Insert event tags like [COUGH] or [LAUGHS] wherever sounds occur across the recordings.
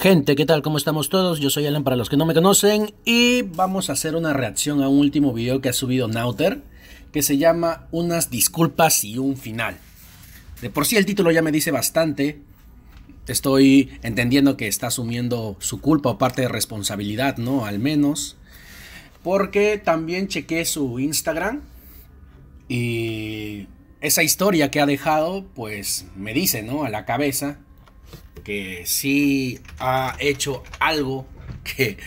Gente, ¿qué tal? ¿Cómo estamos todos? Yo soy Alan para los que no me conocen y vamos a hacer una reacción a un último video que ha subido Nauter que se llama Unas disculpas y un final. De por sí el título ya me dice bastante. Estoy entendiendo que está asumiendo su culpa o parte de responsabilidad, ¿no? Al menos. Porque también chequé su Instagram y esa historia que ha dejado pues me dice, ¿no? A la cabeza que sí ha hecho algo que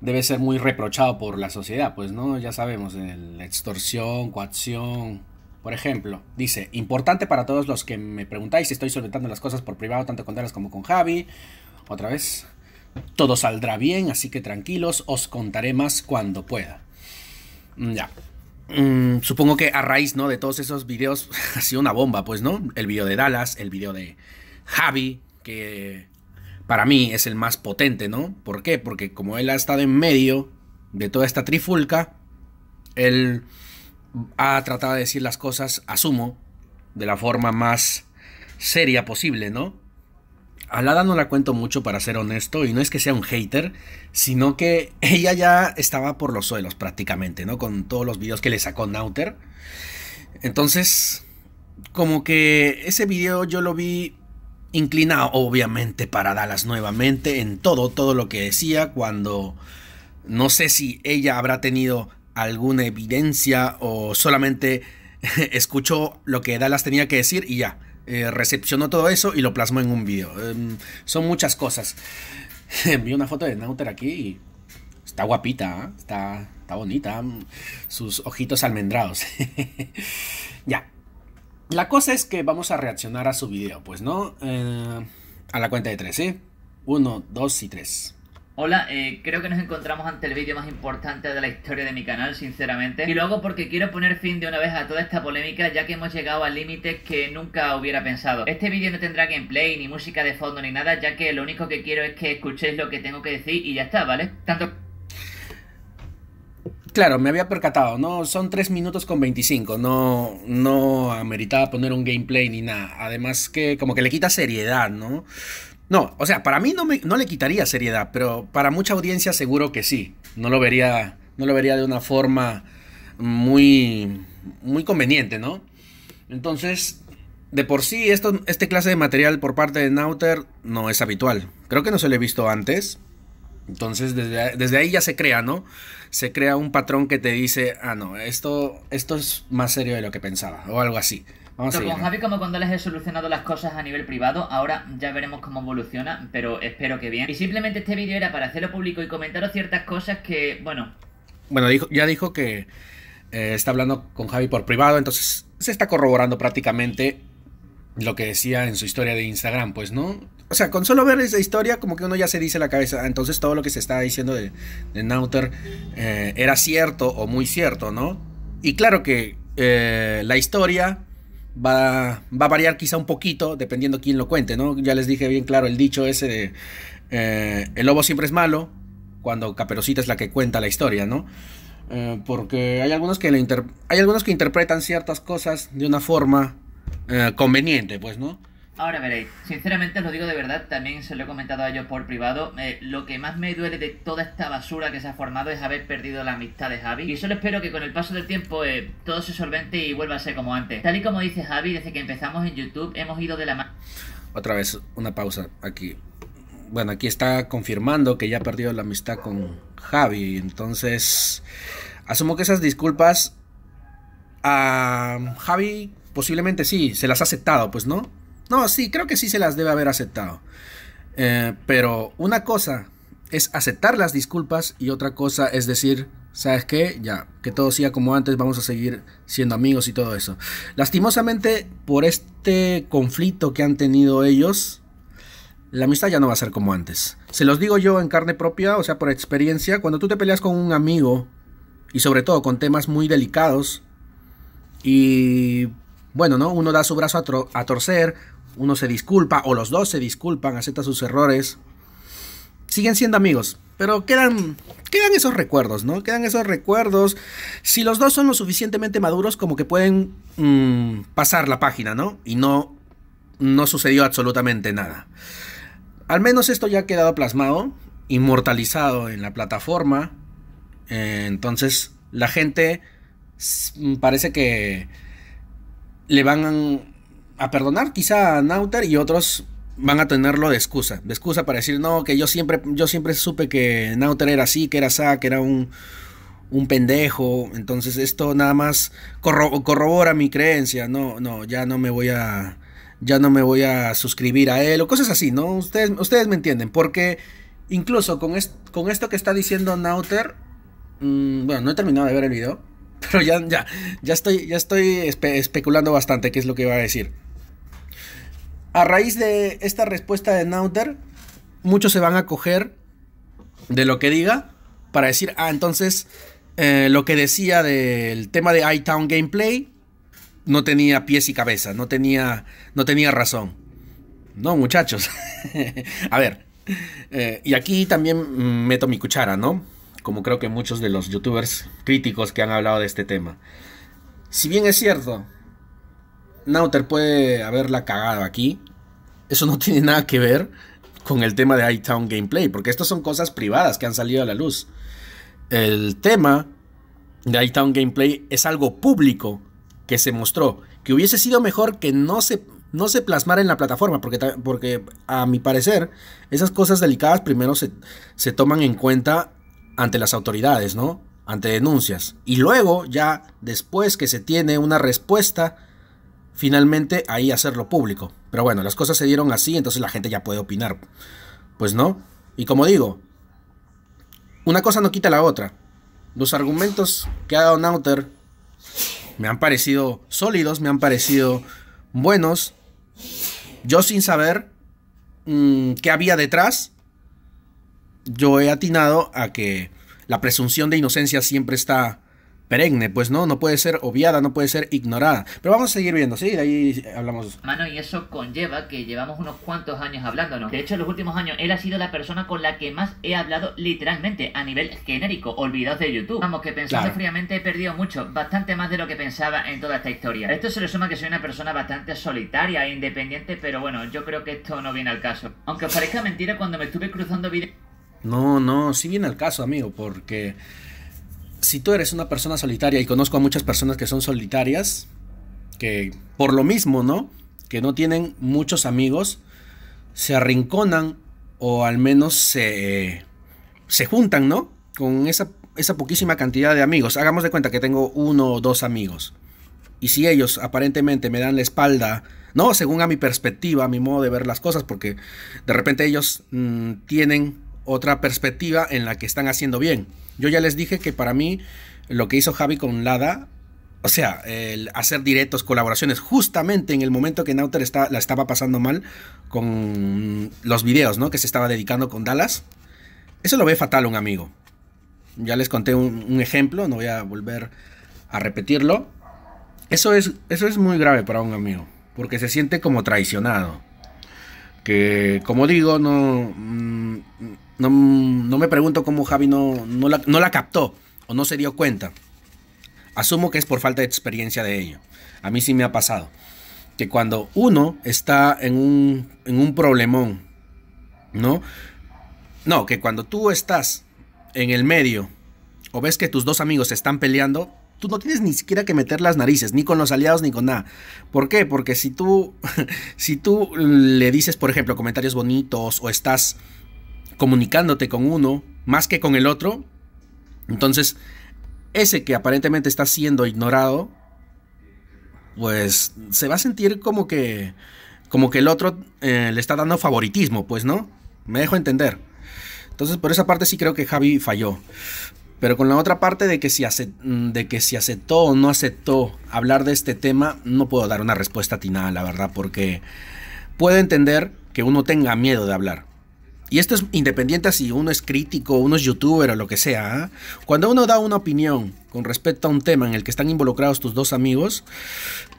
debe ser muy reprochado por la sociedad, pues no, ya sabemos, extorsión, coacción. Por ejemplo, dice, importante para todos los que me preguntáis si estoy solventando las cosas por privado, tanto con Dallas como con Javi. Otra vez, todo saldrá bien, así que tranquilos, os contaré más cuando pueda. Mm, ya. Mm, supongo que a raíz, ¿no? De todos esos videos [LAUGHS] ha sido una bomba, pues, ¿no? El video de Dallas, el video de Javi, que para mí es el más potente, ¿no? ¿Por qué? Porque como él ha estado en medio de toda esta trifulca, él ha tratado de decir las cosas, asumo, de la forma más seria posible, ¿no? A Lada no la cuento mucho para ser honesto y no es que sea un hater, sino que [LAUGHS] ella ya estaba por los suelos prácticamente, ¿no? Con todos los videos que le sacó Nauter. Entonces, como que ese video yo lo vi inclinado obviamente para Dallas nuevamente en todo, todo lo que decía cuando no sé si ella habrá tenido alguna evidencia o solamente [LAUGHS] escuchó lo que Dallas tenía que decir y ya, eh, recepcionó todo eso y lo plasmó en un video. Em, son muchas cosas. [LAUGHS] Vi una foto de Nauter aquí y está guapita, ¿ah? está, está bonita, mm, sus ojitos almendrados. [LAUGHS] ya, la cosa es que vamos a reaccionar a su video, pues, ¿no? Eh, a la cuenta de tres, ¿sí? Uno, dos y tres. Hola, eh, creo que nos encontramos ante el vídeo más importante de la historia de mi canal, sinceramente. Y lo hago porque quiero poner fin de una vez a toda esta polémica, ya que hemos llegado a límites que nunca hubiera pensado. Este vídeo no tendrá gameplay, ni música de fondo, ni nada, ya que lo único que quiero es que escuchéis lo que tengo que decir y ya está, ¿vale? Tanto... Claro, me había percatado, ¿no? Son 3 minutos con 25, no, no ameritaba poner un gameplay ni nada. Además que como que le quita seriedad, ¿no? No, o sea, para mí no, le quitaría seriedad, pero para mucha audiencia seguro que sí. No lo vería, no lo vería de una forma muy, muy conveniente, ¿no? Entonces, de por sí, esto, este clase de material por parte de Nauter no es habitual. Creo que no se le he visto antes. Entonces, desde, desde ahí ya se crea, ¿no? se crea un patrón que te dice, ah, no, esto, esto es más serio de lo que pensaba, o algo así. Vamos pero con Javi, como cuando les he solucionado las cosas a nivel privado, ahora ya veremos cómo evoluciona, pero espero que bien. Y simplemente este vídeo era para hacerlo público y comentaros ciertas cosas que, bueno. Bueno, dijo, ya dijo que eh, está hablando con Javi por privado, entonces se está corroborando prácticamente lo que decía en su historia de Instagram, pues, ¿no? o sea, con solo ver esa historia, como que uno ya se dice la cabeza, entonces todo lo que se estaba diciendo de, Nauter eh, era cierto o muy cierto, ¿no? Y claro que eh, la historia va, va, a variar quizá un poquito dependiendo quién lo cuente, ¿no? Ya les dije bien claro el dicho ese de eh, el lobo siempre es malo cuando Caperucita es la que cuenta la historia, ¿no? porque hay algunos, que hay algunos que interpretan ciertas cosas de una forma conveniente, pues, ¿no? Ahora veréis, sinceramente os lo digo de verdad, también se lo he comentado a ellos por privado, eh, lo que más me duele de toda esta basura que se ha formado es haber perdido la amistad de Javi. Y solo espero que con el paso del tiempo eh, todo se solvente y vuelva a ser como antes. Tal y como dice Javi, desde que empezamos en YouTube hemos ido de la mano... Otra vez, una pausa aquí. Bueno, aquí está confirmando que ya ha perdido la amistad con Javi, entonces asumo que esas disculpas a Javi posiblemente sí, se las ha aceptado, pues no. No, sí, creo que sí se las debe haber aceptado. Eh, pero una cosa es aceptar las disculpas y otra cosa es decir, ¿sabes qué? Ya, que todo sea como antes, vamos a seguir siendo amigos y todo eso. Lastimosamente, por este conflicto que han tenido ellos, la amistad ya no va a ser como antes. Se los digo yo en carne propia, o sea, por experiencia, cuando tú te peleas con un amigo y sobre todo con temas muy delicados y bueno, ¿no? Uno da su brazo a torcer, uno se disculpa o los dos se disculpan, acepta sus errores, siguen siendo amigos, pero quedan, quedan esos recuerdos, ¿no? Quedan esos recuerdos. Si los dos son lo suficientemente maduros, como que pueden mm, pasar la página, ¿no? Y no, no sucedió absolutamente nada. Al menos esto ya ha quedado plasmado, inmortalizado en la plataforma. Eh, entonces, la gente parece que le van a perdonar quizá a y otros van a tenerlo de excusa, de excusa para decir, no, que yo siempre, yo siempre supe que Nauter era así, que era sa, que era un, pendejo, entonces esto nada más corrobora mi creencia, no, no, ya no me voy a, ya no me voy a suscribir a él, o cosas así, ¿no? Ustedes, ustedes me entienden, porque incluso con, con esto que está diciendo Nauter, mm, bueno, no he terminado de ver el video, [LAUGHS] pero ya, ya, ya estoy, ya estoy especulando bastante qué es lo que iba a decir. A raíz de esta respuesta de Nauter, muchos se van a coger de lo que diga para decir, ah, entonces eh, lo que decía del tema de iTown Gameplay no tenía pies y cabeza, no tenía, no tenía razón. No, muchachos. [LAUGHS] a ver, eh, y aquí también meto mi cuchara, ¿no? Como creo que muchos de los youtubers críticos que han hablado de este tema. Si bien es cierto, Nauter puede haberla cagado aquí. Eso no [LAUGHS] tiene nada que ver con el tema de iTown Gameplay, porque estas son cosas privadas que han salido a la luz. El tema de iTown Gameplay es algo público que se mostró, que hubiese sido mejor que no se, no se plasmara en la plataforma, porque, porque a mi parecer esas cosas delicadas primero se, se toman en cuenta ante las autoridades, ¿no? Ante denuncias. Y luego, ya después que se tiene una respuesta, finalmente ahí hacerlo público. Pero bueno, las cosas se dieron así, entonces la gente ya puede opinar. Pues no. Y como digo, una cosa no quita la otra. Los argumentos que ha dado Nauter me han parecido sólidos, me han parecido buenos. Yo sin saber mm, qué había detrás, yo he atinado a que la presunción de inocencia siempre está Pregne, pues no, no puede ser obviada, no puede ser ignorada. Pero vamos a seguir viendo, ¿sí? De ahí hablamos. Mano, y eso conlleva que llevamos unos cuantos años hablándonos. De hecho, en los últimos años él ha sido la persona con la que más he hablado literalmente, a nivel genérico, olvidados de YouTube. Vamos, que pensando fríamente he perdido mucho, bastante más de lo que pensaba en toda esta historia. esto se le suma que soy una persona bastante solitaria e independiente, pero bueno, yo creo que esto no viene al caso. Aunque os parezca mentira, cuando me estuve cruzando videos... No, no, sí viene al caso, amigo, porque si tú eres una persona solitaria, y conozco a muchas personas que son solitarias, que por lo mismo, ¿no? Que no tienen muchos amigos, se arrinconan o al menos se, se juntan, ¿no? Con esa, esa poquísima cantidad de amigos. Hagamos de cuenta que tengo uno o dos amigos. Y si ellos aparentemente me dan la espalda, no, según a mi perspectiva, a mi modo de ver las cosas, porque de repente ellos mm, tienen otra perspectiva en la que están haciendo bien. Yo ya les dije que para mí lo que hizo Javi con Lada, o sea, el hacer directos, colaboraciones, justamente en el momento que Nauter la estaba pasando mal con los videos, ¿no? Que se estaba dedicando con Dallas. Eso lo ve fatal un amigo. Ya les conté un, ejemplo, no voy a volver a repetirlo. Eso es, eso es muy grave para un amigo, porque se siente como traicionado. Que, como digo, no... Mm, Mm, no, me pregunto cómo Javi no, no, la, no la captó o no se dio cuenta. Asumo que es por falta de experiencia de ello. A mí sí me ha pasado. Que cuando uno está en un, en un problemón, ¿no? No, que cuando tú estás en el medio o ves que tus dos amigos están peleando, tú no tienes ni siquiera que meter las narices, ni con los aliados, ni con nada. ¿Por qué? Porque si tú, [LAUGHS] si tú le dices, por ejemplo, comentarios bonitos o estás comunicándote con uno más que con el otro, entonces ese que aparentemente está siendo ignorado, pues se va a sentir como que, como que el otro eh, le está dando favoritismo, pues, ¿no? Me dejo entender. Entonces, por esa parte sí creo que Javi falló. Pero con la otra parte de que, si de que si aceptó o no aceptó hablar de este tema, no puedo dar una respuesta atinada, la verdad, porque puedo entender que uno tenga miedo de hablar y esto es independiente si uno es crítico, uno es youtuber o lo que sea, ¿ah? cuando uno da una opinión con respecto a un tema en el que están involucrados tus dos amigos,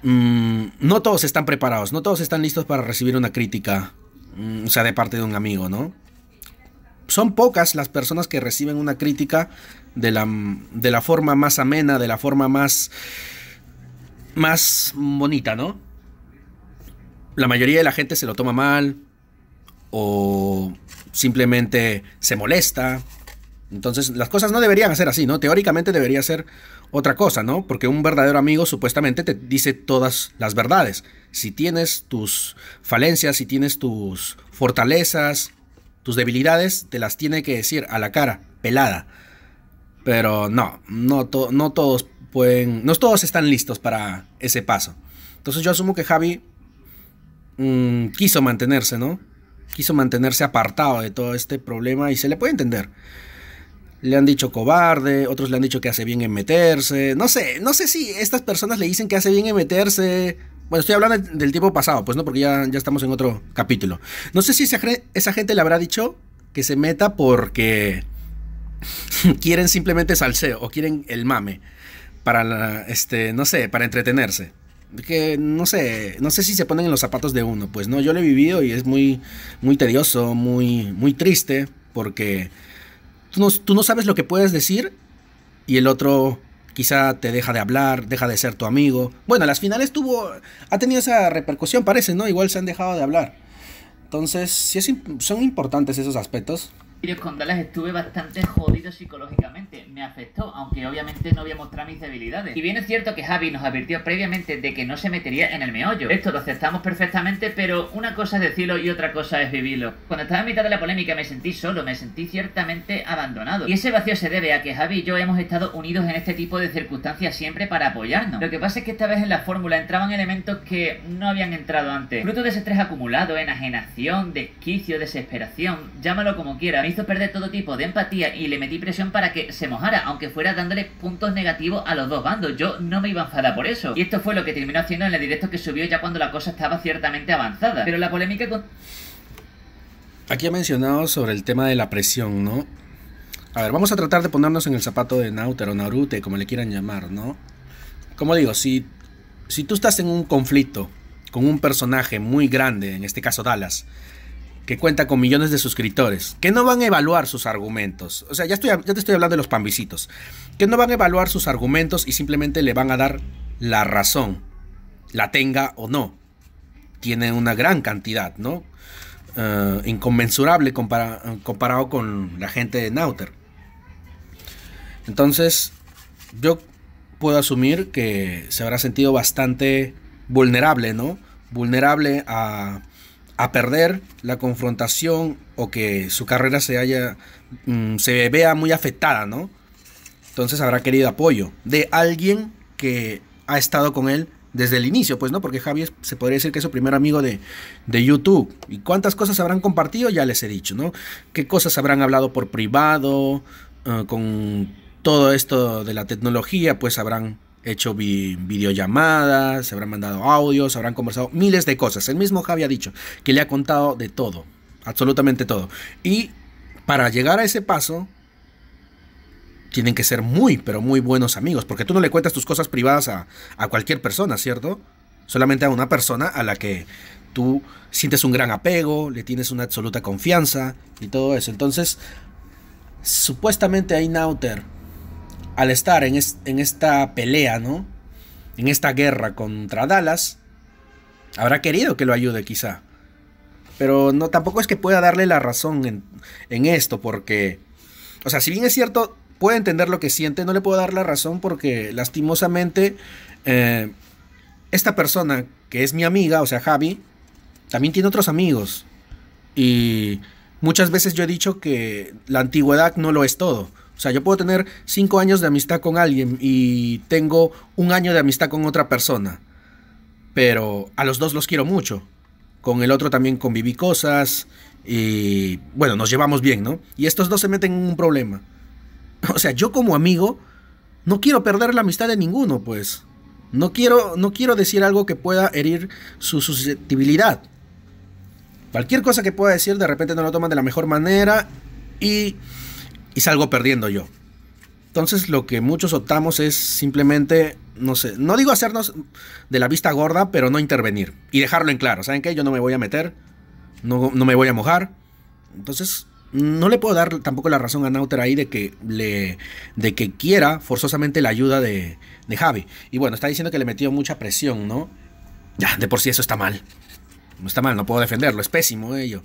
mm, no todos están preparados, no todos están listos para recibir una crítica, mm, o sea, de parte de un amigo, ¿no? Son pocas las personas que reciben una crítica de la, de la forma más amena, de la forma más, más bonita, ¿no? La mayoría de la gente se lo toma mal o simplemente se molesta. Entonces las cosas no deberían ser así, ¿no? Teóricamente debería ser otra cosa, ¿no? Porque un verdadero amigo supuestamente te dice todas las verdades. Si tienes tus falencias, si tienes tus fortalezas, tus debilidades, te las tiene que decir a la cara, pelada. Pero no, no, no todos pueden, no todos están listos para ese paso. Entonces yo asumo que Javi mm, quiso mantenerse, ¿no? quiso mantenerse apartado de todo este problema y se le puede entender. Le han dicho cobarde, otros le han dicho que hace bien en meterse. No sé, no sé si estas personas le dicen que hace bien en meterse. Bueno, estoy hablando del tiempo pasado, pues no, porque ya, ya estamos en otro capítulo. No sé si esa, gente le habrá dicho que se meta porque [LAUGHS] quieren simplemente salseo o quieren el mame para, este, no sé, para entretenerse que no sé, no sé si se ponen en los zapatos de uno, pues no, yo lo he vivido y es muy, muy tedioso, muy, muy triste, porque tú no, sabes lo que puedes decir y el otro quizá te deja de hablar, deja de ser tu amigo. Bueno, las finales tuvo, ha tenido esa repercusión, parece, ¿no? Igual se han dejado de hablar. Entonces, sí son importantes esos aspectos con Dallas estuve bastante jodido psicológicamente, me afectó, aunque obviamente no voy a mostrar mis debilidades. Y bien es cierto que Javi nos advirtió previamente de que no se metería en el meollo. Esto lo aceptamos perfectamente, pero una cosa es decirlo y otra cosa es vivirlo. Cuando estaba en mitad de la polémica me sentí solo, me sentí ciertamente abandonado. Y ese vacío se debe a que Javi y yo hemos estado unidos en este tipo de circunstancias siempre para apoyarnos. Lo que pasa es que esta vez en la fórmula entraban elementos que no habían entrado antes. Fruto de ese estrés acumulado, enajenación, desquicio, desesperación, llámalo como quieras hizo perder todo tipo de empatía y le metí presión para que se mojara, aunque fuera dándole puntos negativos a los dos bandos. Yo no me iba a enfadar por eso. Y esto fue lo que terminó haciendo en el directo que subió ya cuando la cosa estaba ciertamente avanzada. Pero la polémica con... Aquí ha mencionado sobre el tema de la presión, ¿no? A ver, vamos a tratar de ponernos en el zapato de Nauter o Narute, como le quieran llamar, ¿no? Como digo, si, si tú estás en un conflicto con un personaje muy grande, en este caso Dallas, que cuenta con millones de suscriptores, que no van a evaluar sus argumentos. O sea, ya, estoy, te estoy hablando de los pambisitos. Que no van a evaluar sus argumentos y simplemente le van a dar la razón. La tenga o no. Tiene una gran cantidad, ¿no? Eh, inconmensurable comparado con la gente de Nauter. Entonces, yo puedo asumir que se habrá sentido bastante vulnerable, ¿no? Vulnerable a a perder la confrontación o que su carrera se haya mm, se vea muy afectada, ¿no? Entonces habrá querido apoyo de alguien que ha estado con él desde el inicio, pues, ¿no? Porque javier se podría decir que es su primer amigo de, YouTube. ¿Y cuántas cosas habrán compartido? Ya les he dicho, ¿no? ¿Qué cosas habrán hablado por privado? Eh, con todo esto de la tecnología, pues habrán hecho videollamadas, se habrán mandado audios, habrán conversado miles de cosas. El mismo Javi ha dicho que le ha contado de todo, absolutamente todo. Y para llegar a ese paso, tienen que ser muy, pero muy buenos amigos, porque tú no le cuentas tus cosas privadas a, cualquier persona, ¿cierto? Solamente a una persona a la que tú sientes un gran apego, le tienes una absoluta confianza y todo eso. Entonces, supuestamente hay Nauter al estar en, esta pelea, ¿no? En esta guerra contra Dallas, habrá querido que lo ayude quizá. Pero no, tampoco es que pueda darle la razón en, esto, porque, o sea, si bien es cierto, puede entender lo que siente, no le puedo dar la razón porque lastimosamente eh, esta persona que es mi amiga, o sea, Javi, también tiene otros amigos. Y muchas veces yo he dicho que la antigüedad no lo es todo. O sea, yo puedo tener cinco años de amistad con alguien y tengo un año de amistad con otra persona. Pero a los dos los quiero mucho. Con el otro también conviví cosas y bueno, nos llevamos bien, ¿no? Y estos dos se meten en un problema. [LAUGHS] O sea, yo como amigo no quiero perder la amistad de ninguno, pues. No quiero, no quiero decir algo que pueda herir su susceptibilidad. Cualquier cosa que pueda decir de repente no lo toman de la mejor manera y y salgo perdiendo yo. Entonces lo que muchos optamos es simplemente, no sé, no digo hacernos de la vista gorda, pero no intervenir y dejarlo en claro. ¿Saben qué? Yo no me voy a meter, no, me voy a mojar. Entonces no le puedo dar tampoco la razón a Nauter ahí de que, le, de que quiera forzosamente la ayuda de, de Javi. Y bueno, está diciendo que le metió mucha presión, ¿no? Ya, de por sí eso está mal. No está mal, no puedo defenderlo, es pésimo ello.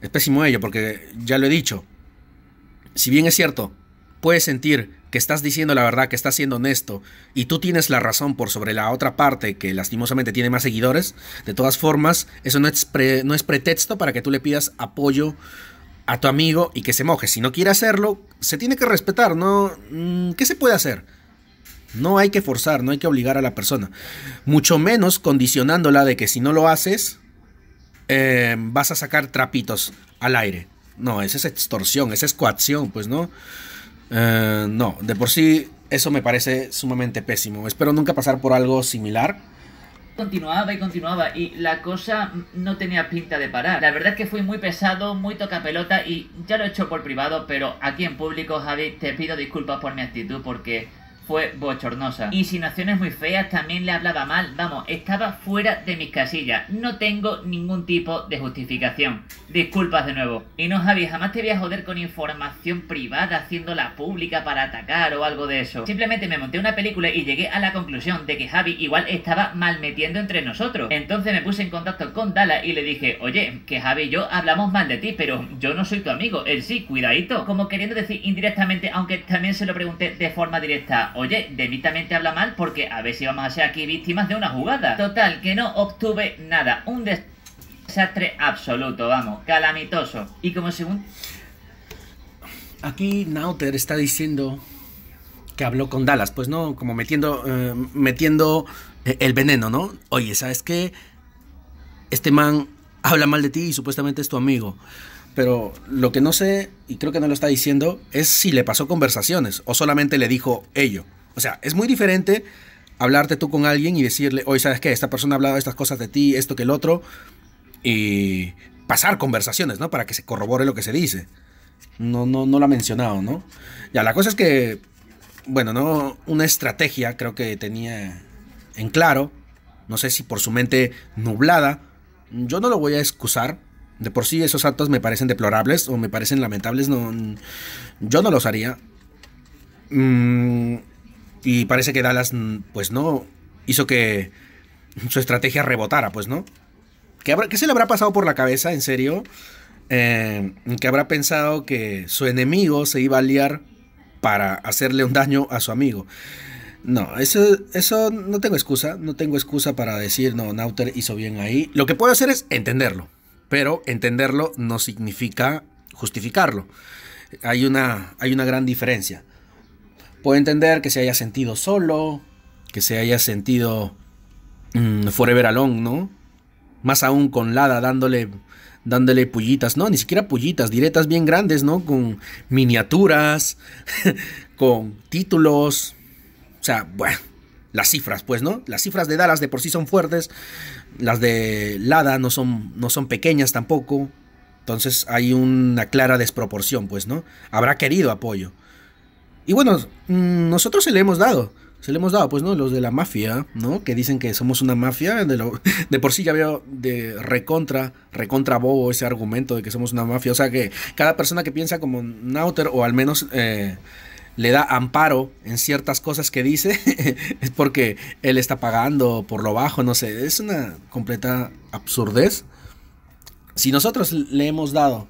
Es pésimo ello porque ya lo he dicho si bien es cierto, puedes sentir que estás diciendo la verdad, que estás siendo honesto, y tú tienes la razón por sobre la otra parte que lastimosamente tiene más seguidores, de todas formas, eso no es, no es pretexto para que tú le pidas apoyo a tu amigo y que se moje. Si no quiere hacerlo, se tiene que respetar, ¿no? Mm, ¿Qué se puede hacer? No hay que forzar, no hay que obligar a la persona. Mucho menos condicionándola de que si no lo haces, eh, vas a sacar trapitos al aire. No, esa es extorsión, esa es coacción, pues no. Eh, no, de por sí eso me parece sumamente pésimo. Espero nunca pasar por algo similar. Continuaba y continuaba y la cosa no tenía pinta de parar. La verdad es que fui muy pesado, muy pelota y ya lo he hecho por privado, pero aquí en público, Javi, te pido disculpas por mi actitud porque fue bochornosa. Y sin acciones muy feas también le hablaba mal, vamos, estaba fuera de mis casillas. No tengo ningún tipo de justificación. Disculpas de nuevo. Y no, Javi, jamás te voy a joder con información privada haciéndola pública para atacar o algo de eso. Simplemente me monté una película y llegué a la conclusión de que Javi igual estaba mal metiendo entre nosotros. Entonces me puse en contacto con Dala y le dije, oye, que Javi y yo hablamos mal de ti, pero yo no soy tu amigo, él sí, cuidadito. Como queriendo decir indirectamente, aunque también se lo pregunté de forma directa, oye, de habla mal porque a ver si vamos a ser aquí víctimas de una jugada. Total, que no obtuve nada. Un desastre absoluto, vamos, calamitoso. Y como según... Aquí Nauter está diciendo que habló con Dallas, pues no, como metiendo, eh, metiendo eh, el veneno, ¿no? Oye, ¿sabes qué? Este man habla mal de ti y supuestamente es tu amigo pero lo que no sé, y creo que no lo está diciendo, es si le pasó conversaciones o solamente le dijo ello. O sea, es muy diferente hablarte tú con alguien y decirle, oye, ¿sabes qué? Esta persona ha hablado estas cosas de ti, esto que el otro, y pasar conversaciones, ¿no? Para que se corrobore lo que se dice. No, no, no lo ha mencionado, ¿no? Ya, la cosa es que, bueno, no, una estrategia creo que tenía en claro, no sé si por su mente nublada, yo no lo voy a excusar, de por sí esos actos me parecen deplorables o me parecen lamentables, no, yo no los haría. Mm, y parece que Dallas, mm, pues no, hizo que su estrategia rebotara, pues no. ¿Qué, se le habrá pasado por la cabeza, en serio? Eh, que habrá pensado que su enemigo se iba a liar para hacerle un daño a su amigo. No, eso, eso no tengo excusa, no tengo excusa para decir, no, Nauter hizo bien ahí. Lo que puedo hacer es entenderlo pero entenderlo no significa justificarlo. Hay una, hay una gran diferencia. Puedo entender que se haya sentido solo, que se haya sentido mm, forever alone, ¿no? Más aún con Lada dándole, dándole pullitas, no, ni siquiera pullitas, directas bien grandes, ¿no? Con miniaturas, [LAUGHS] con títulos. O sea, bueno, las cifras, pues, ¿no? Las cifras de Dallas de por sí son fuertes, las de Lada no son, no son pequeñas tampoco, entonces hay una clara desproporción, pues, ¿no? Habrá querido apoyo. Y bueno, mm, nosotros se le hemos dado, se le hemos dado, pues, ¿no? Los de la mafia, ¿no? Que dicen que somos una mafia. [LAUGHS] De, por sí ya veo de recontra, recontra bobo ese argumento de que somos una mafia. O sea que cada persona que piensa como Nauter, o al menos eh, le da amparo en ciertas cosas que dice, [LAUGHS] es porque él está pagando por lo bajo, no sé, es una completa absurdez. Si nosotros le hemos dado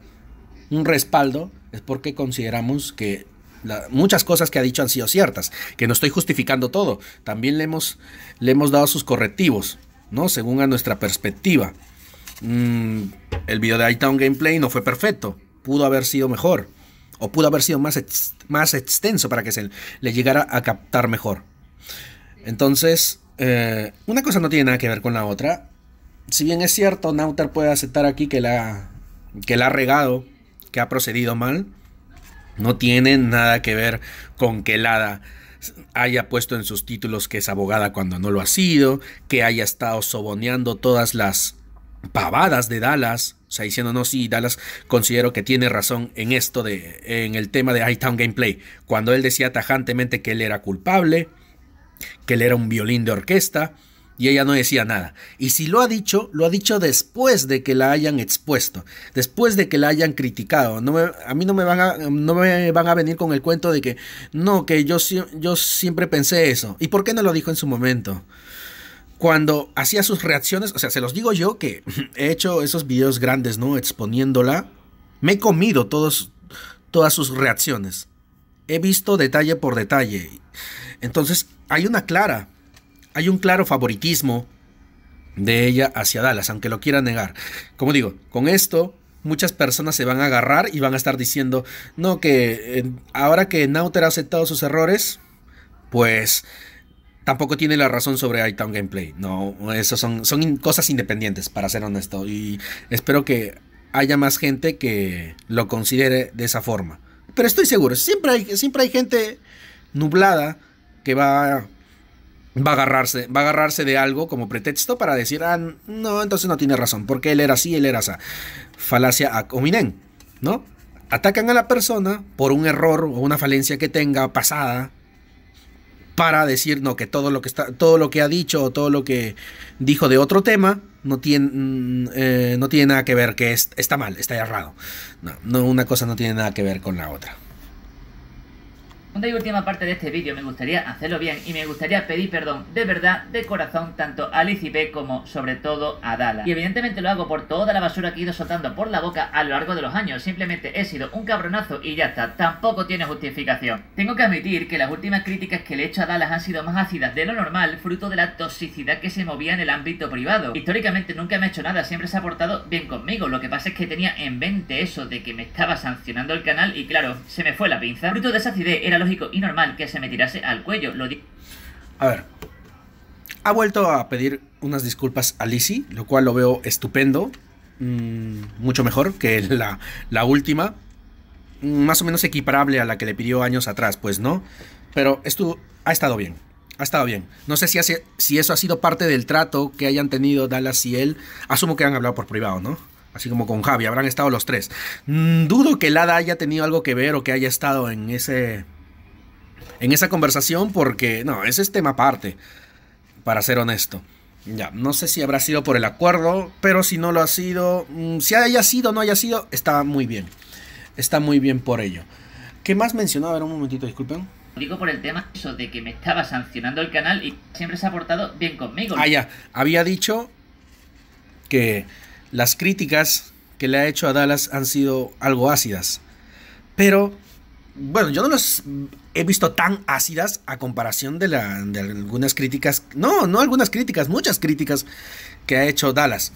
un respaldo, es porque consideramos que muchas cosas que ha dicho han sido ciertas, que no estoy justificando todo, también le hemos, le hemos dado sus correctivos, ¿no? Según a nuestra perspectiva. Mm, el video de iTown Gameplay no fue perfecto, pudo haber sido mejor o pudo haber sido más, más extenso para que se le llegara a captar mejor. Entonces, eh, una cosa no tiene nada que ver con la otra. Si bien es cierto, Nauter puede aceptar aquí que la, que la ha regado, que ha procedido mal, no tiene nada que ver con que Lada haya puesto en sus títulos que es abogada cuando no lo ha sido, que haya estado soboneando todas las pavadas de Dallas, o sea, diciendo no, sí, Dallas considero que tiene razón en esto de, en el tema de Hightown Gameplay, cuando él decía tajantemente que él era culpable, que él era un violín de orquesta, y ella no decía nada. Y si lo ha dicho, lo ha dicho después de que la hayan expuesto, después de que la hayan criticado. No a mí no me, van a, no me van a venir con el cuento de que no, que yo, yo siempre pensé eso. ¿Y por qué no lo dijo en su momento? cuando hacía sus reacciones, o sea, se los digo yo que [LAUGHS] he hecho esos videos grandes, ¿no? Exponiéndola. Me he comido todas sus reacciones. He visto detalle por detalle. Entonces, hay una clara, hay un claro favoritismo de ella hacia Dallas, aunque lo quiera negar. Como digo, con esto muchas personas se van a agarrar y van a estar diciendo, no, que eh, ahora que Nauter ha aceptado sus errores, pues tampoco tiene la razón sobre iTown Gameplay. No, eso son, son cosas independientes, para ser honesto. Y espero que haya más gente que lo considere de esa forma. Pero estoy seguro, siempre hay, siempre hay gente nublada que va, va, a agarrarse, va agarrarse de algo como pretexto para decir, ah, no, entonces no tiene razón, porque él era así, él era esa. Falacia a ¿no? Atacan a la persona por un error o una falencia que tenga pasada para decir no, que todo lo que está, todo lo que ha dicho o todo lo que dijo de otro tema no tiene, mm, eh, no tiene nada que ver, que está mal, está errado. no, una cosa no tiene nada que ver con la otra. Segunda y última parte de este vídeo, me gustaría hacerlo bien y me gustaría pedir perdón de verdad, de corazón, tanto a Licipe como sobre todo a Dala. Y evidentemente lo hago por toda la basura que he ido soltando por la boca a lo largo de los años, simplemente he sido un cabronazo y ya está, tampoco tiene justificación. Tengo que admitir que las últimas críticas que le he hecho a Dallas han sido más ácidas de lo normal, fruto de la toxicidad que se movía en el ámbito privado. Históricamente nunca me ha hecho nada, siempre se ha portado bien conmigo, lo que pasa es que tenía en mente eso de que me estaba sancionando el canal y claro, se me fue la pinza. Fruto de esa acidez era lo y normal que se me tirase al cuello. a ver. Ha vuelto a pedir unas disculpas a Lizzie, lo cual lo veo estupendo. Mm, mucho mejor que la, última. Mm, más o menos equiparable a la que le pidió años atrás, pues, ¿no? Pero esto ha estado bien. Ha estado bien. No sé si, si eso ha sido parte del trato que hayan tenido Dallas y él. Asumo que han hablado por privado, ¿no? así como con Javi, habrán estado los tres. Mm, dudo que Lada haya tenido algo que ver o que haya estado en ese en esa conversación porque, no, ese es tema aparte, para ser honesto. Ya, no sé si habrá sido por el acuerdo, pero si no lo ha sido, mm, si haya sido o no haya sido, está muy bien. Está muy bien por ello. ¿Qué más mencionaba? A ver, un momentito, disculpen. Digo por el tema eso de que me estaba sancionando el canal y siempre se ha portado bien conmigo. Ah, ya. Había dicho que las críticas que le ha hecho a Dallas han sido algo ácidas. Pero bueno, yo no las he visto tan ácidas a comparación de, de algunas críticas, no, no algunas críticas, muchas críticas que ha hecho Dallas.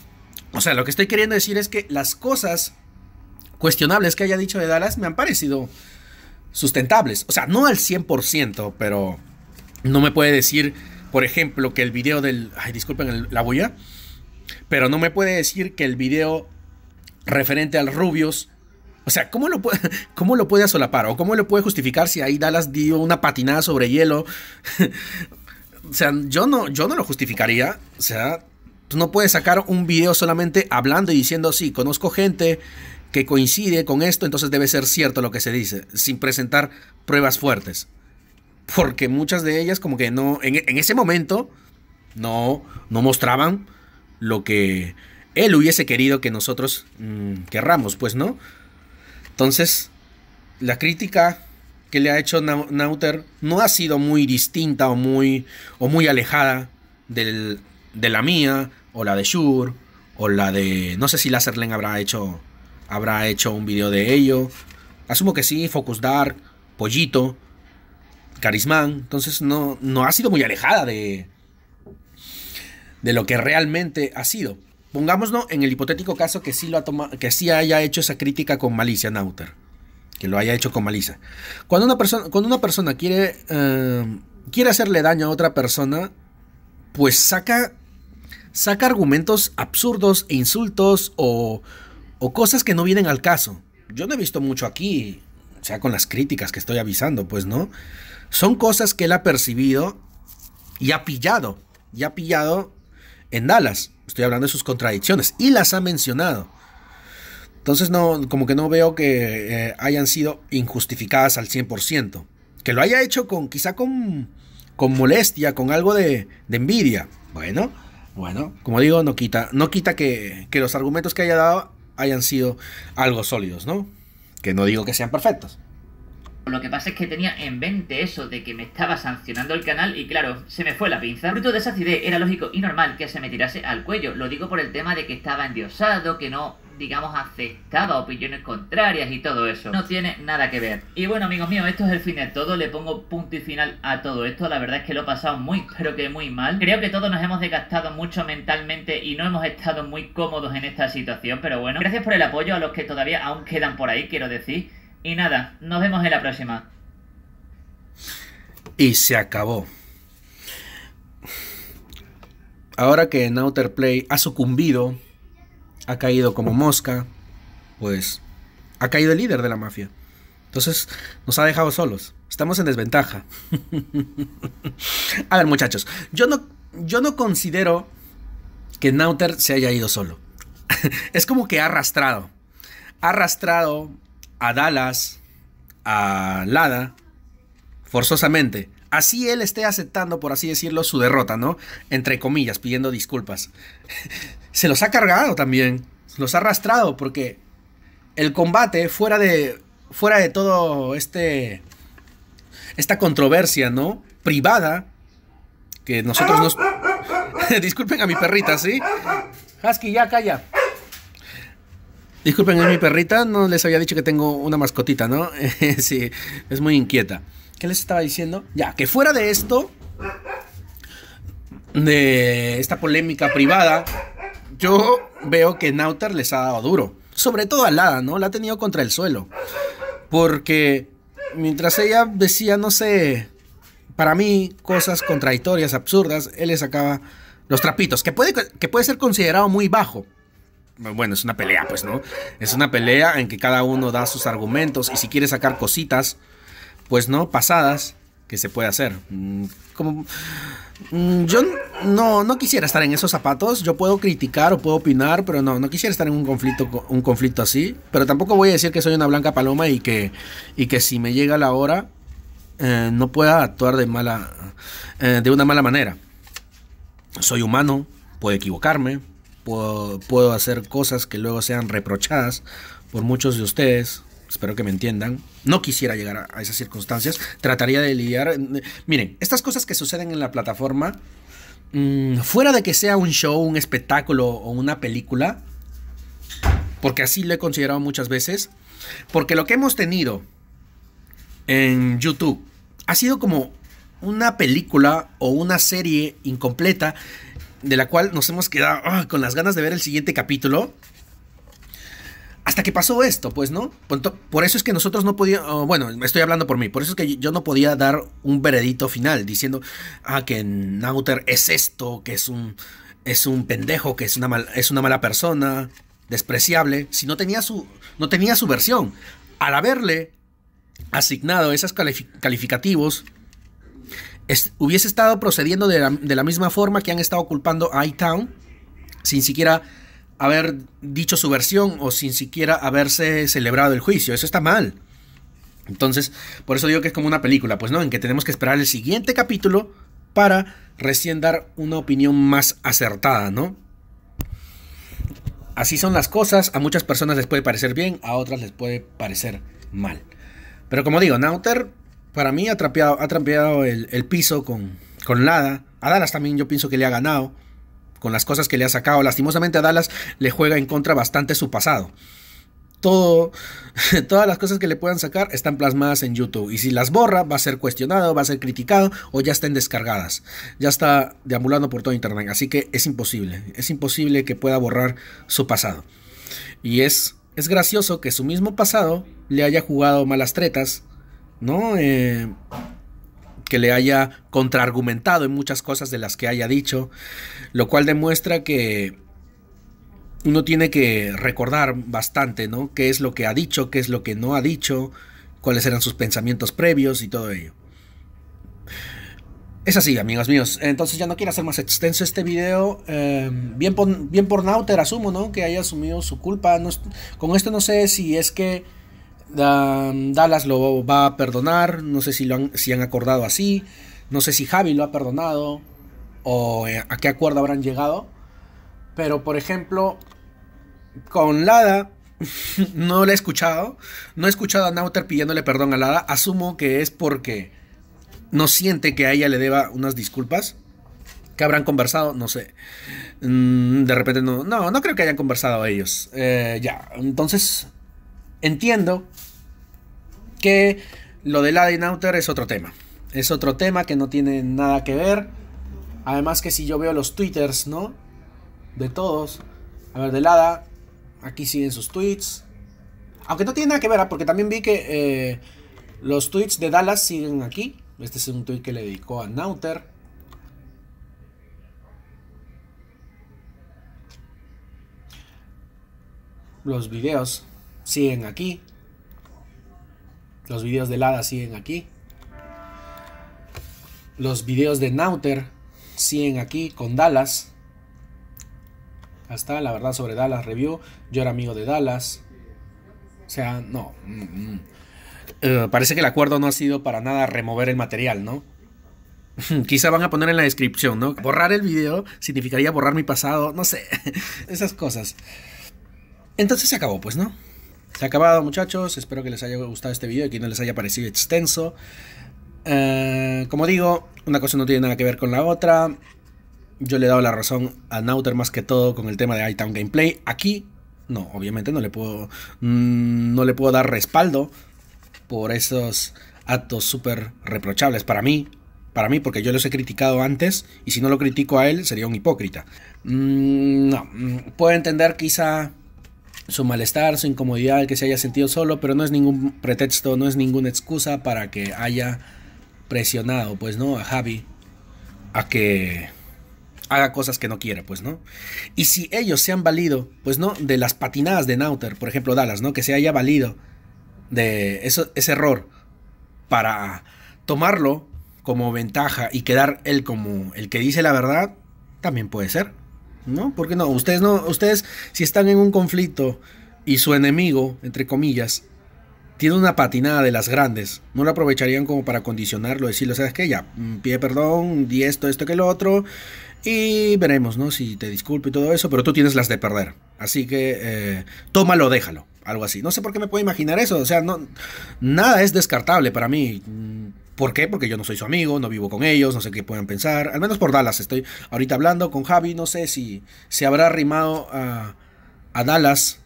O sea, lo que estoy queriendo decir es que las cosas cuestionables que haya dicho de Dallas me han parecido sustentables. O sea, no al 100%, pero no me puede decir, por ejemplo, que el video del... Ay, disculpen la la bulla. Pero no me puede decir que el video referente al rubios o sea, ¿cómo lo, puede, [LAUGHS] ¿cómo lo puede solapar? ¿O cómo lo puede justificar si ahí Dallas dio una patinada sobre hielo? [LAUGHS] o sea, yo no, yo no lo justificaría. O sea, tú no puedes sacar un video solamente hablando y diciendo, sí, conozco gente que coincide con esto, entonces debe ser cierto lo que se dice, sin presentar pruebas fuertes. Porque muchas de ellas como que no, en, ese momento, no, no mostraban lo que él hubiese querido que nosotros mm, querramos, pues no. Entonces, la crítica que le ha hecho Nauter no ha sido muy distinta o muy, o muy alejada de la mía o la de Shur o la de... No sé si Lazerlen habrá hecho, habrá hecho un video de ello. Asumo que sí, Focus Dark, Pollito, Carismán. Entonces no, no ha sido muy alejada de, de lo que realmente ha sido pongámoslo en el hipotético caso que sí, lo ha que sí haya hecho esa crítica con malicia Nauter, que lo haya hecho con malicia. Cuando una persona, una persona quiere, eh, quiere hacerle daño a otra persona, pues saca, saca argumentos absurdos e insultos o, o cosas que no vienen al caso. Yo no he visto mucho aquí, o sea, con las críticas que estoy avisando, pues no. Son cosas que él ha percibido y ha pillado. Y ha pillado en Dallas. Estoy hablando de sus contradicciones y las ha mencionado. Entonces no, como que no veo que eh, hayan sido injustificadas al 100%. Que lo haya hecho con quizá con, molestia, con algo de, envidia. Bueno, bueno, como digo, no quita, no quita que, que los argumentos que haya dado hayan sido algo sólidos, ¿no? Que no digo que sean perfectos. Lo que pasa es que tenía en mente eso de que me estaba sancionando el canal y claro, se me fue la pinza. Fruto de esa acidez, era lógico y normal que se me tirase al cuello. Lo digo por el tema de que estaba endiosado, que no digamos, aceptaba opiniones contrarias y todo eso. No tiene nada que ver. Y bueno, amigos míos, esto es el fin de todo. Le pongo punto y final a todo esto. La verdad es que lo he pasado muy, pero que muy mal. Creo que todos nos hemos desgastado mucho mentalmente y no hemos estado muy cómodos en esta situación. Pero bueno, gracias por el apoyo a los que todavía aún quedan por ahí, quiero decir. Y nada, nos vemos en la próxima. Y se acabó. Ahora que Nauter Play ha sucumbido, ha caído como mosca, pues ha caído el líder de la mafia. Entonces nos ha dejado solos. Estamos en desventaja. [LAUGHS] a ver, muchachos, yo no, yo no considero que Nauter se haya ido solo. [LAUGHS] es como que ha arrastrado. Ha arrastrado a Dallas, a Lada, forzosamente. Así él esté aceptando, por así decirlo, su derrota, ¿no? Entre comillas, pidiendo disculpas. [LAUGHS] Se los ha cargado también, los ha arrastrado, porque el combate fuera de, fuera de todo este, esta controversia, ¿no? Privada, que nosotros nos... [LAUGHS] Disculpen a mi perrita, ¿sí? Husky, ya calla. Disculpen, es mi perrita, no les había dicho que tengo una mascotita, ¿no? [LAUGHS] sí, es muy inquieta. ¿Qué les estaba diciendo? Ya, que fuera de esto, de esta polémica privada, yo veo que Nauter les ha dado duro. Sobre todo a Lada, ¿no? La ha tenido contra el suelo. Porque mientras ella decía, no sé, para mí, cosas contradictorias, absurdas, él le sacaba los trapitos, que puede, que puede ser considerado muy bajo bueno, es una pelea, pues, ¿no? Es una pelea en que cada uno da sus argumentos y si quiere sacar cositas, pues, ¿no? Pasadas, que se puede hacer. Mm, como... Mm, yo no, no quisiera estar en esos zapatos. Yo puedo criticar o puedo opinar, pero no, no quisiera estar en un conflicto, un conflicto así. Pero tampoco voy a decir que soy una blanca paloma y que, y que si me llega la hora eh, no pueda actuar de mala, eh, de una mala manera. Soy humano, puedo equivocarme, puedo, hacer cosas que luego sean reprochadas por muchos de ustedes, espero que me entiendan. No quisiera llegar a, esas circunstancias. Trataría de lidiar. Miren, estas cosas que suceden en la plataforma, mm, fuera de que sea un show, un espectáculo o una película, porque así lo he considerado muchas veces, porque lo que hemos tenido en YouTube ha sido como una película o una serie incompleta de la cual nos hemos quedado ah, con las ganas de ver el siguiente capítulo. Hasta que pasó esto, pues, ¿no? Por eso es que nosotros no podíamos, oh, bueno, estoy hablando por mí, por eso es que yo no podía dar un veredito final diciendo, ah, que Nauter es esto, que es un, es un pendejo, que es una, mala. es una mala persona, despreciable, si no tenía su, no tenía su versión. Al haberle asignado esos calificativos hubiese estado procediendo de la, misma forma que han estado culpando a iTown, sin siquiera haber dicho su versión o sin siquiera haberse celebrado el juicio. Eso está mal. Entonces, por eso digo que es como una película, pues no, en que tenemos que esperar el siguiente capítulo para recién dar una opinión más acertada, ¿no? Así son las cosas, a muchas personas les puede parecer bien, a otras les puede parecer mal. Pero como digo, Nauter para mí ha trapeado, ha trampeado el, piso con, nada. A Dallas también yo pienso que le ha ganado con las cosas que le ha sacado. Lastimosamente a Dallas le juega en contra bastante su pasado. Todo, [LAUGHS] todas las cosas que le puedan sacar están plasmadas en YouTube. Y si las borra, va a ser cuestionado, va a ser criticado o ya estén descargadas. Ya está deambulando por todo Internet. Así que es imposible. Es imposible que pueda borrar su pasado. Y es, es gracioso que su mismo pasado le haya jugado malas tretas ¿no? Eh, que le haya contraargumentado en muchas cosas de las que haya dicho, lo cual demuestra que uno tiene que recordar bastante, ¿no? ¿Qué es lo que ha dicho, qué es lo que no ha dicho, cuáles eran sus pensamientos previos y todo ello. Es así, amigos míos. Entonces ya no quiero hacer más extenso este video. Em, bien, por, bien Nauter, asumo, ¿no? Que haya asumido su culpa. No, con esto no sé si es que Dallas lo va a perdonar, no sé si, lo han, si han acordado así, no sé si Javi lo ha perdonado o eh, a qué acuerdo habrán llegado. Pero por ejemplo, con Lada [LAUGHS] no la he escuchado, no he escuchado a Nauter pidiéndole perdón a Lada, asumo que es porque no siente que a ella le deba unas disculpas. Que habrán conversado, no sé. Mm, de repente no, no, no creo que hayan conversado ellos. Eh, ya, entonces Entiendo que lo de Lada y Nauter es otro tema. Es otro tema que no tiene nada que ver. Además que si yo veo los twitters, ¿no? De todos. A ver, de Lada. Aquí siguen sus tweets. Aunque no tiene nada que ver, ¿ah? porque también vi que eh, los tweets de Dallas siguen aquí. Este es un tweet que le dedicó a Nauter. Los videos siguen aquí. Los videos de Lada siguen aquí. Los videos de Nauter siguen aquí con Dallas. Hasta la verdad sobre Dallas Review. Yo era amigo de Dallas. O sea, no. Mm, mm. Eh, parece que el acuerdo no ha sido para nada remover el material, ¿no? [LAUGHS] Quizá van a poner en la descripción, ¿no? Borrar el video significaría borrar mi pasado, no sé, [LAUGHS] esas cosas. Entonces se acabó, pues, ¿no? Se ha acabado, muchachos. Espero que les haya gustado este video y que no les haya parecido extenso. Eh, como digo, una cosa no tiene nada que ver con la otra. Yo le he dado la razón a Nauter más que todo con el tema de iTown Gameplay. Aquí, no, obviamente no le puedo, mm, no le puedo dar respaldo por esos actos súper reprochables para mí. Para mí, porque yo los he criticado antes y si no lo critico a él sería un hipócrita. Mm, no, mm, puedo entender quizá su malestar, su incomodidad, que se haya sentido solo, pero no es ningún pretexto, no es ninguna excusa para que haya presionado, pues, ¿no? A Javi a que haga cosas que no quiere, pues, ¿no? Y si ellos se han valido, pues, ¿no? De las patinadas de Nauter, por ejemplo, Dallas, ¿no? Que se haya valido de ese error para tomarlo como ventaja y quedar él como el que dice la verdad, también puede ser. ¿No? ¿Por qué no? Ustedes no, ustedes si están en un conflicto y su enemigo, entre comillas, tiene una patinada de las grandes, no lo aprovecharían como para condicionarlo, decirle, ¿sabes que Ya, mm, pide perdón, di esto, esto que lo otro, y veremos, ¿no? Si te disculpo y todo eso, pero tú tienes las de perder. Así que eh, tómalo, déjalo, algo así. No sé por qué me puedo imaginar eso, o sea, no, nada es descartable para mí. ¿Por qué? Porque yo no soy su amigo, no vivo con ellos, no sé qué puedan pensar. Al menos por Dallas, estoy ahorita hablando con Javi, no sé si se habrá arrimado a, Dallas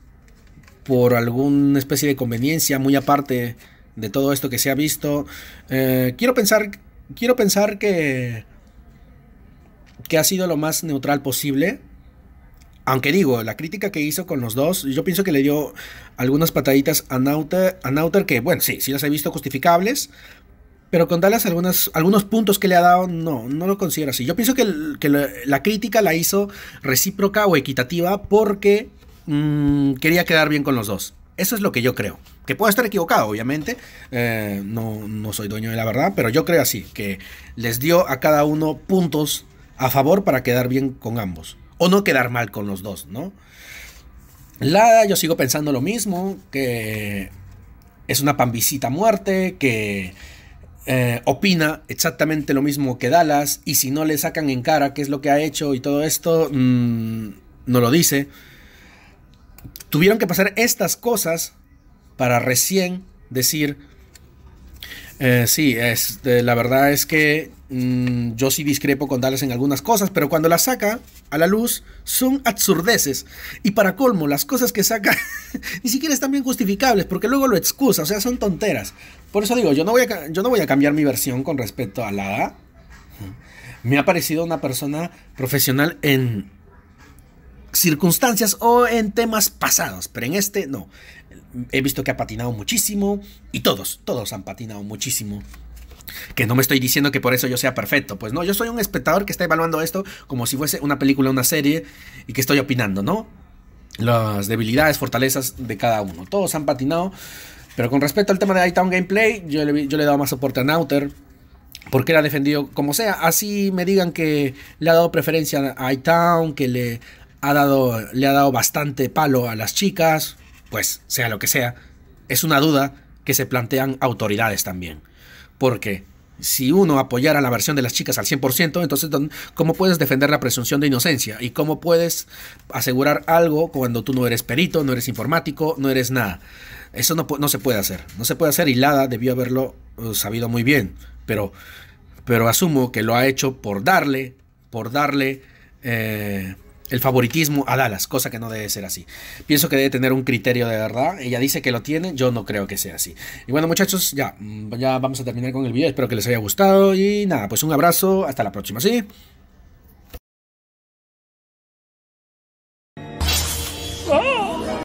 por alguna especie de conveniencia muy aparte de todo esto que se ha visto. Eh, quiero pensar, quiero pensar que, que ha sido lo más neutral posible. Aunque digo, la crítica que hizo con los dos, yo pienso que le dio algunas pataditas a a Nauter que, bueno, sí, sí las he visto justificables, pero con algunas, algunos puntos que le ha dado, no, no lo considero así. Yo pienso que, la, crítica la hizo recíproca o equitativa porque mm, quería quedar bien con los dos. Eso es lo que yo creo. Que puedo estar equivocado, obviamente. Eh, no, no soy dueño de la verdad, pero yo creo así, que les dio a cada uno puntos a favor para quedar bien con ambos. O no quedar mal con los dos, ¿no? Lada, yo sigo pensando lo mismo, que es una pambicita muerte, que eh, opina exactamente lo mismo que Dallas y si no le sacan en cara qué es lo que ha hecho y todo esto, mm, no lo dice. Tuvieron que pasar estas cosas para recién decir, eh, sí, la verdad es que mm, yo sí discrepo con Dallas en algunas cosas, pero cuando las saca a la luz son absurdeces. Y para colmo, las cosas que saca [LAUGHS] ni siquiera están bien justificables, porque luego lo excusa, o sea, son tonteras. Por eso digo, yo no voy a, yo no voy a cambiar mi versión con respecto a la Me ha parecido una persona profesional en circunstancias o en temas pasados, pero en este no he visto que ha patinado muchísimo y todos, todos han patinado muchísimo. Que no me estoy diciendo que por eso yo sea perfecto, pues no, yo soy un espectador que está evaluando esto como si fuese una película, una serie y que estoy opinando, ¿no? Las debilidades, fortalezas de cada uno. Todos han patinado, pero con respecto al tema de Itown Gameplay, yo le, yo le he dado más soporte a Nauter, porque era defendido como sea. Así me digan que le ha dado preferencia a Itown, que le ha dado, le ha dado bastante palo a las chicas pues sea lo que sea, es una duda que se plantean autoridades también. Porque si uno apoyara la versión de las chicas al 100%, entonces ¿cómo puedes defender la presunción de inocencia? ¿Y cómo puedes asegurar algo cuando tú no eres perito, no eres informático, no eres nada? Eso no, no se puede hacer. No se puede hacer y Lada debió haberlo uh, sabido muy bien. Pero, pero asumo que lo ha hecho por darle, por darle... Eh, el favoritismo a Dallas, cosa que no debe ser así. Pienso que debe tener un criterio de verdad. Ella dice que lo tiene, yo no creo que sea así. Y bueno, muchachos, ya, mm, ya vamos a terminar con el video. Espero que les haya gustado y nada, pues un abrazo, hasta la próxima, ¿sí?